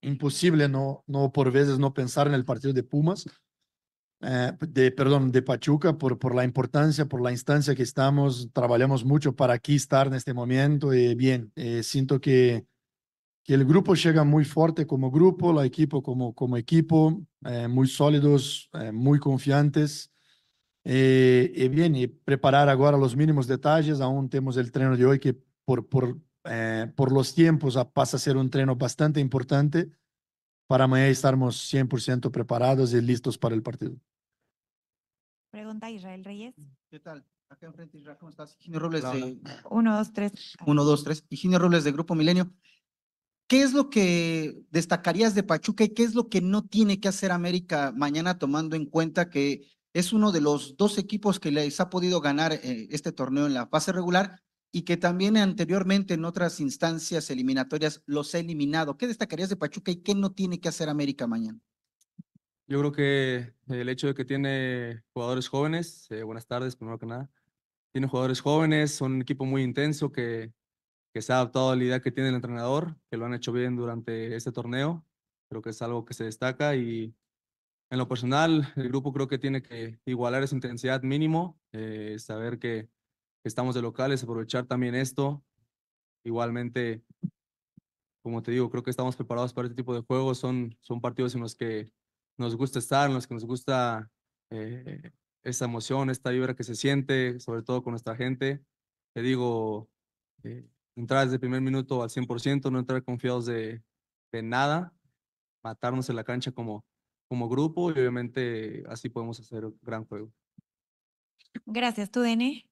imposible no, no por veces no pensar en el partido de Pumas, eh, de, perdón, de Pachuca, por, por la importancia, por la instancia que estamos, trabajamos mucho para aquí estar en este momento y eh, bien, eh, siento que, que el grupo llega muy fuerte como grupo, la equipo como, como equipo, muy sólidos, muy confiantes. y bien, y preparar ahora los mínimos detalles, aún tenemos el tren de hoy que por, por, eh, por los tiempos ah, pasa a ser un treno bastante importante para mañana estarmos 100% preparados y listos para el partido. Pregunta Israel Reyes. Mm, ¿Qué tal? Acá enfrente, ¿cómo estás? Robles de... Uno, dos, tres. Uno, dos, tres. Robles de Grupo Milenio. ¿Qué es lo que destacarías de Pachuca y qué es lo que no tiene que hacer América mañana tomando en cuenta que es uno de los dos equipos que les ha podido ganar eh, este torneo en la fase regular y que también anteriormente en otras instancias eliminatorias los ha eliminado. ¿Qué destacarías de Pachuca y qué no tiene que hacer América mañana? Yo creo que el hecho de que tiene jugadores jóvenes, eh, buenas tardes, primero que nada, tiene jugadores jóvenes, son un equipo muy intenso que, que se ha adaptado a la idea que tiene el entrenador, que lo han hecho bien durante este torneo. Creo que es algo que se destaca y en lo personal, el grupo creo que tiene que igualar esa intensidad mínimo, eh, saber que, que estamos de locales, aprovechar también esto. Igualmente, como te digo, creo que estamos preparados para este tipo de juegos. Son, son partidos en los que nos gusta estar, en los que nos gusta eh, esa emoción, esta vibra que se siente, sobre todo con nuestra gente. Te digo, eh, entrar desde el primer minuto al 100%, no entrar confiados de, nada, matarnos en la cancha como, como grupo y obviamente así podemos hacer un gran juego. Gracias, tú, Dene.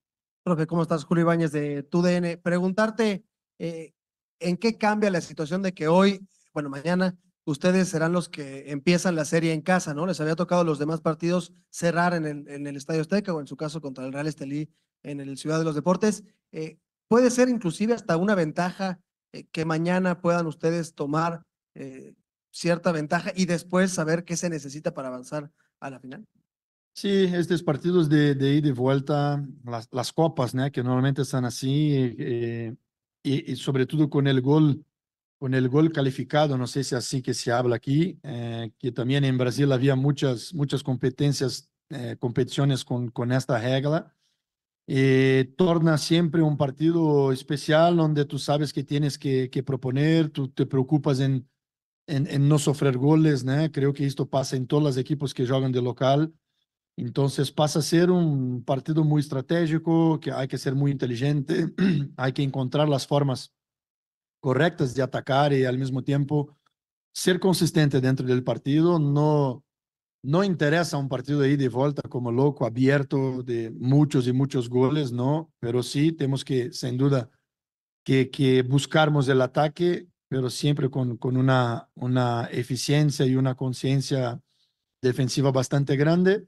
Profe, ¿cómo estás? Julio Ibáñez de TUDN. Preguntarte, eh, ¿en qué cambia la situación de que hoy, bueno, mañana, ustedes serán los que empiezan la serie en casa, ¿no? Les había tocado los demás partidos cerrar en el, Estadio Azteca o en su caso contra el Real Estelí en el Ciudad de los Deportes. Eh, ¿Puede ser inclusive hasta una ventaja eh, que mañana puedan ustedes tomar cierta ventaja y después saber qué se necesita para avanzar a la final? Sí, estos partidos de, de ida y vuelta, las, copas, ¿no? que normalmente están así, eh, y, sobre todo con el gol, con el gol calificado, no sé si así que se habla aquí, eh, que también en Brasil había muchas, muchas competencias, eh, competiciones con, con esta regla, torna siempre un partido especial donde tú sabes que tienes que, que proponer, tú te preocupas en, en, no sofrer goles, ¿no? creo que esto pasa en todos los equipos que juegan de local. Entonces pasa a ser un partido muy estratégico, que hay que ser muy inteligente, hay que encontrar las formas correctas de atacar y al mismo tiempo ser consistente dentro del partido. No, no interesa un partido ahí de vuelta como loco, abierto, de muchos y muchos goles, no, pero sí tenemos que, sin duda, que, que buscarmos el ataque, pero siempre con, con una, una eficiencia y una conciencia defensiva bastante grande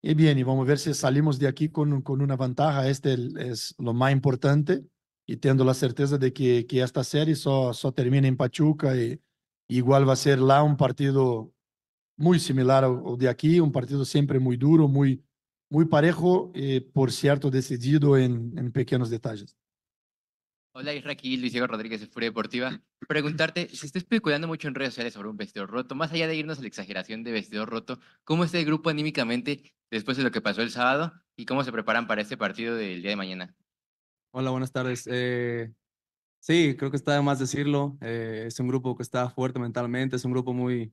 y bien, y vamos a ver si salimos de aquí con, con una ventaja. Este es lo más importante y tengo la certeza de que, que esta serie solo, termina en Pachuca y igual va a ser la un partido muy similar al de aquí, un partido siempre muy duro, muy, muy parejo, y eh, por cierto, decidido en, pequeños detalles. Hola, Israquí, Luis Diego Rodríguez de Furia Deportiva. Preguntarte, se está especulando mucho en redes sociales sobre un vestidor roto. Más allá de irnos a la exageración de vestidor roto, ¿cómo está el grupo anímicamente después de lo que pasó el sábado y cómo se preparan para este partido del día de mañana. Hola, buenas tardes. Eh, sí, creo que está de más decirlo. Eh, es un grupo que está fuerte mentalmente, es un grupo muy,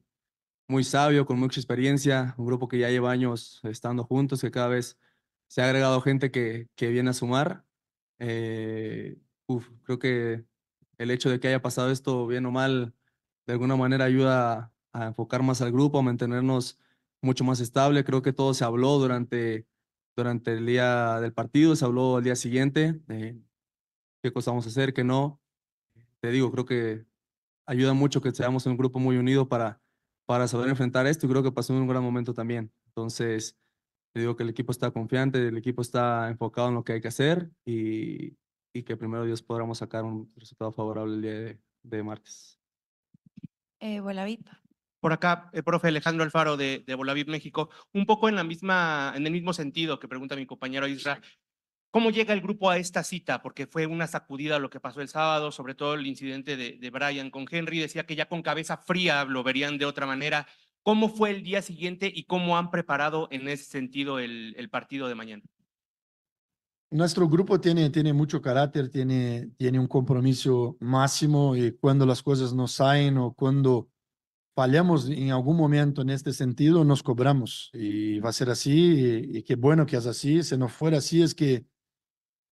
muy sabio, con mucha experiencia, un grupo que ya lleva años estando juntos, que cada vez se ha agregado gente que, que viene a sumar. Eh, creo que el hecho de que haya pasado esto bien o mal, de alguna manera ayuda a enfocar más al grupo, a mantenernos mucho más estable. Creo que todo se habló durante, durante el día del partido, se habló al día siguiente, de eh, qué cosas vamos a hacer, qué no. Te digo, creo que ayuda mucho que seamos un grupo muy unido para, para saber enfrentar esto y creo que pasó un gran momento también. Entonces, te digo que el equipo está confiante, el equipo está enfocado en lo que hay que hacer y, y que primero Dios podamos sacar un resultado favorable el día de, de martes. Eh, buena por acá el profe Alejandro Alfaro de, de México, un poco en, la misma, en el mismo sentido que pregunta mi compañero Isra. ¿Cómo llega el grupo a esta cita? Porque fue una sacudida lo que pasó el sábado, sobre todo el incidente de, Brian con Henry. Decía que ya con cabeza fría lo verían de otra manera. ¿Cómo fue el día siguiente y cómo han preparado en ese sentido el, partido de mañana? Nuestro grupo tiene, tiene mucho carácter, tiene, tiene un compromiso máximo y cuando las cosas no salen o cuando fallamos en algún momento en este sentido, nos cobramos y va a ser así y, qué bueno que es así. Si no fuera así es que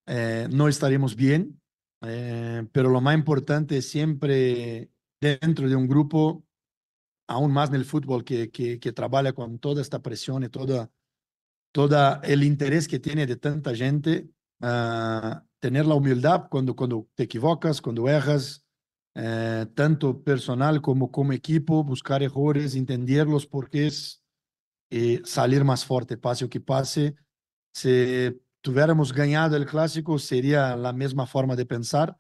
eh, no estaríamos bien, eh, pero lo más importante es siempre dentro de un grupo, aún más en el fútbol que, que, trabaja con toda esta presión y toda, toda el interés que tiene de tanta gente, ah, tener la humildad cuando, cuando te equivocas, cuando erras, eh, tanto personal como como equipo, buscar errores, entenderlos porque es eh, salir más fuerte, pase o que pase. Si tuviéramos ganado el clásico, sería la misma forma de pensar,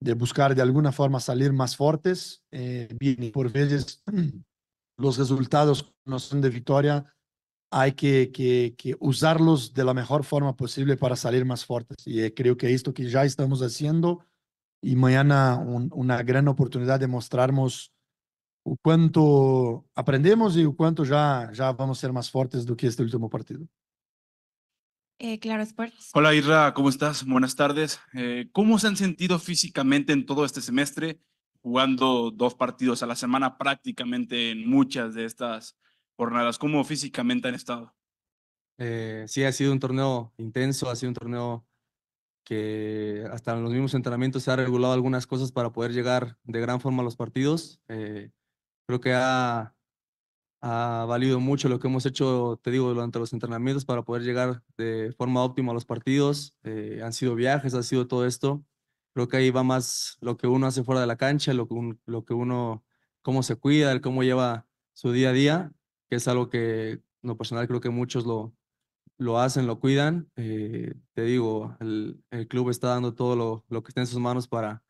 de buscar de alguna forma salir más fuertes. Eh, bien, por veces los resultados no son de victoria, hay que, que, que, usarlos de la mejor forma posible para salir más fuertes. Y creo que esto que ya estamos haciendo y mañana una gran oportunidad de mostrarnos cuánto aprendemos y cuánto ya, ya vamos a ser más fuertes do que este último partido. Eh, claro Sports. Hola Irra, ¿cómo estás? Buenas tardes. Eh, ¿Cómo se han sentido físicamente en todo este semestre, jugando dos partidos a la semana prácticamente en muchas de estas jornadas? ¿Cómo físicamente han estado? Eh, sí, ha sido un torneo intenso, ha sido un torneo que hasta en los mismos entrenamientos se ha regulado algunas cosas para poder llegar de gran forma a los partidos. Eh, creo que ha, ha, valido mucho lo que hemos hecho, te digo, durante los entrenamientos para poder llegar de forma óptima a los partidos. Eh, han sido viajes, ha sido todo esto. Creo que ahí va más lo que uno hace fuera de la cancha, lo que, uno, cómo se cuida, cómo lleva su día a día, que es algo que, lo personal, creo que muchos lo, lo hacen, lo cuidan. Eh, te digo, el, club está dando todo lo, que está en sus manos para,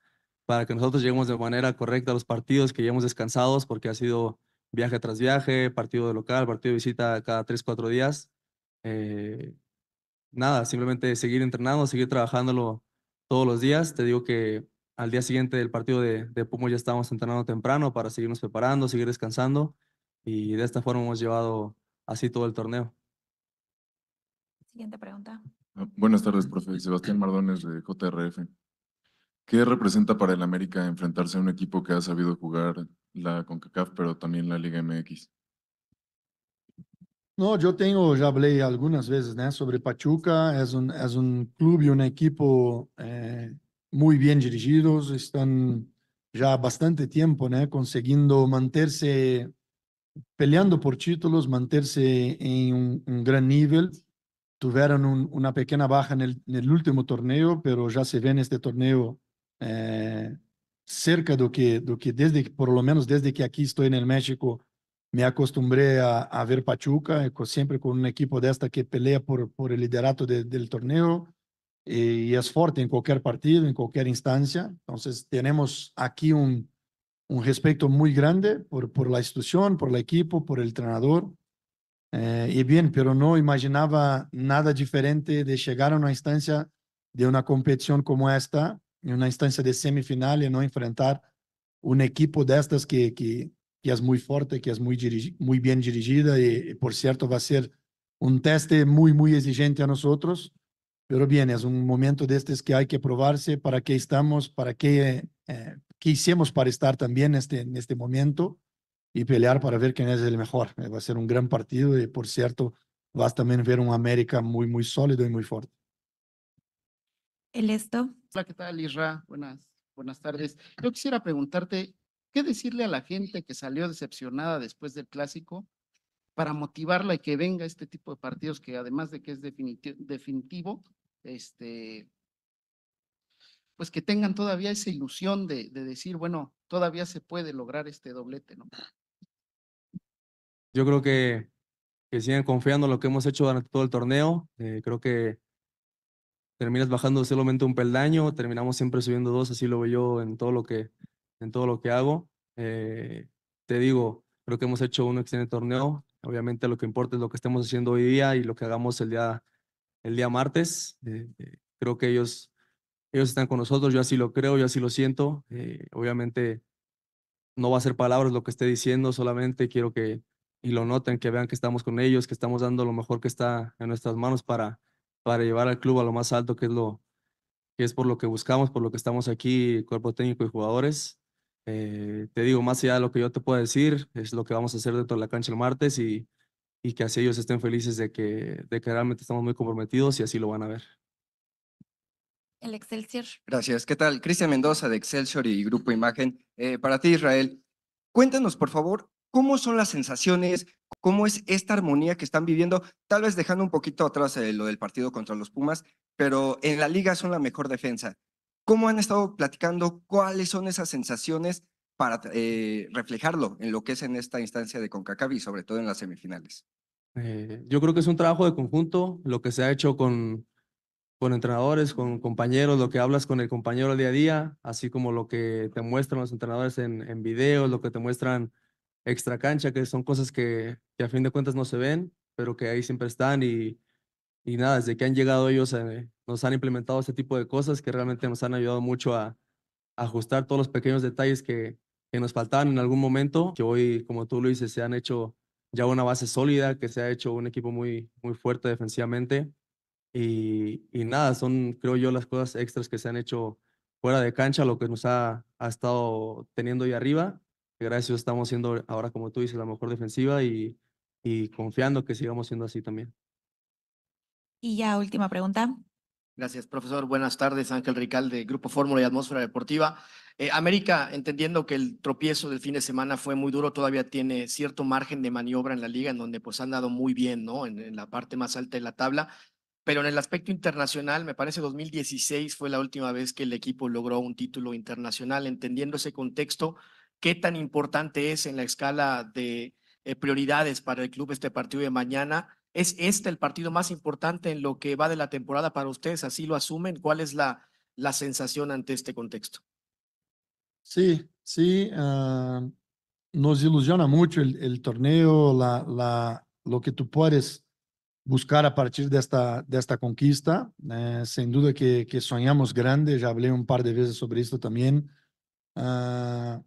para que nosotros lleguemos de manera correcta a los partidos, que lleguemos descansados, porque ha sido viaje tras viaje, partido de local, partido de visita cada 3, 4 días. Eh, nada, simplemente seguir entrenando, seguir trabajándolo todos los días. Te digo que al día siguiente del partido de, de Pumo ya estábamos entrenando temprano para seguirnos preparando, seguir descansando y de esta forma hemos llevado así todo el torneo pregunta. Ah, buenas tardes, profe. Sebastián Mardones de JRF. ¿Qué representa para el América enfrentarse a un equipo que ha sabido jugar la CONCACAF, pero también la Liga MX? No, yo tengo, ya hablé algunas veces ¿no? sobre Pachuca, es un, es un club y un equipo eh, muy bien dirigidos, están ya bastante tiempo ¿no? consiguiendo mantenerse, peleando por títulos, mantenerse en un gran nivel tuvieron una pequeña baja en el, último torneo, pero ya se ve en este torneo eh, cerca de que, que desde, por lo menos desde que aquí estoy en el México, me acostumbré a, ver Pachuca, eh, siempre con un equipo de esta que pelea por, el liderato del torneo eh, y, es fuerte en cualquier partido, en cualquier instancia. Entonces tenemos aquí un, respeto muy grande por la institución, por el equipo, por el entrenador. Eh, bem, bien, pero não imaginava nada diferente de chegar a uma instância de uma competição como esta, em uma instância de semifinal e não enfrentar um equipo de estas que, que, que es muy fuerte, que é muito dirigi muy bien dirigida e por certo vai ser um teste muito muito exigente a nosotros. Pero bien, é um momento destes que há que provar-se para que estamos, para que eh, hicimos para estar também este, neste momento. y pelear para ver quién es el mejor. Eh, va a ser un gran partido y, por cierto, vas también a ver un América muy, muy sólido y muy fuerte. El esto. Hola, ¿qué tal, Isra? Buenas, buenas tardes. Yo quisiera preguntarte, ¿qué decirle a la gente que salió decepcionada después del clásico para motivarla y que venga este tipo de partidos que además de que es definitivo, definitivo este, pues que tengan todavía esa ilusión de, de decir, bueno, todavía se puede lograr este doblete, ¿no? Yo creo que, que sigan confiando en lo que hemos hecho durante todo el torneo. Eh, creo que terminas bajando solamente un peldaño, terminamos siempre subiendo dos, así lo veo yo en todo lo que, en todo lo que hago. Eh, te digo, creo que hemos hecho un excelente torneo. Obviamente lo que importa es lo que estemos haciendo hoy día y lo que hagamos el día, el día martes. Eh, creo que ellos ellos están con nosotros, yo así lo creo, yo así lo siento. Eh, obviamente no va a ser palabras lo que esté diciendo, solamente quiero que y lo noten, que vean que estamos con ellos, que estamos dando lo mejor que está en nuestras manos para, para llevar al club a lo más alto, que es, lo, que es por lo que buscamos, por lo que estamos aquí, cuerpo técnico y jugadores. Eh, te digo, más allá de lo que yo te pueda decir, es lo que vamos a hacer dentro de la cancha el martes y, y que así ellos estén felices de que, de que realmente estamos muy comprometidos y así lo van a ver. El Excelsior. Gracias. ¿Qué tal? Cristian Mendoza de Excelsior y Grupo Imagen. Eh, para ti, Israel, cuéntanos, por favor, cómo son las sensaciones, cómo es esta armonía que están viviendo, tal vez dejando un poquito atrás eh, lo del partido contra los Pumas, pero en la liga son la mejor defensa. ¿Cómo han estado platicando? ¿Cuáles son esas sensaciones para eh, reflejarlo en lo que es en esta instancia de CONCACAF y sobre todo en las semifinales? yo creo que es un trabajo de conjunto, lo que se ha hecho con, con entrenadores, con compañeros, lo que hablas con el compañero día a día, así como lo que te muestran los entrenadores en, videos, lo que te muestran extra cancha, que son cosas que, a fin de cuentas no se ven, pero que ahí siempre están y, nada, desde que han llegado ellos eh, nos han implementado ese tipo de cosas que realmente nos han ayudado mucho a, ajustar todos los pequeños detalles que, nos faltaban en algún momento, que hoy, como tú lo dices, se han hecho ya una base sólida, que se ha hecho un equipo muy, muy fuerte defensivamente y, nada, son, creo yo, las cosas extras que se han hecho fuera de cancha, lo que nos ha, ha estado teniendo ahí arriba. Gracias, estamos siendo ahora, como tú dices, la mejor defensiva y, confiando que sigamos siendo así también. Y ya, última pregunta. Gracias, profesor. Buenas tardes, Ángel Rical de Grupo Fórmula y Atmósfera Deportiva. Eh, América, entendiendo que el tropiezo del fin de semana fue muy duro, todavía tiene cierto margen de maniobra en la liga, en donde pues han dado muy bien, ¿no? En, en la parte más alta de la tabla pero en el aspecto internacional, me parece 2016 fue la última vez que el equipo logró un título internacional, entendiendo ese contexto, qué tan importante es en la escala de eh, prioridades para el club este partido de mañana. ¿Es este el partido más importante en lo que va de la temporada para ustedes? ¿Así lo asumen? ¿Cuál es la, la sensación ante este contexto? Sí, sí, ah, nos ilusiona mucho el, el torneo, la, la, lo que tú puedes buscar a partir de esta, esta conquista. Eh, sin duda que, que, soñamos grande, ya hablé un par de veces sobre esto también. Ah,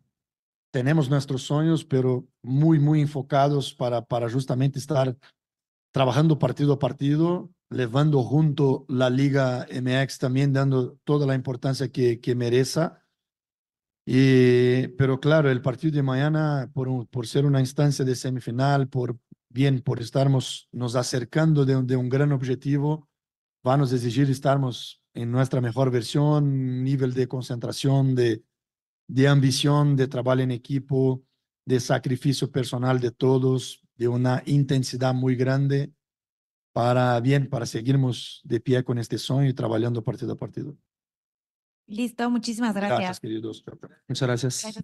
tenemos nuestros sueños, pero muy, muy enfocados para, para justamente estar trabajando partido a partido, levando junto la Liga MX también, dando toda la importancia que, que merece. Y, pero claro, el partido de mañana, por, por ser una instancia de semifinal, por, bien por estarnos nos acercando de, un gran objetivo, va a nos exigir estarnos en nuestra mejor versión, nivel de concentración, de, de ambición, de trabajo en equipo, de sacrificio personal de todos, de una intensidad muy grande para bien, para seguirnos de pie con este sueño y trabajando partido a partido. Listo, muchísimas gracias. queridos. Muchas gracias.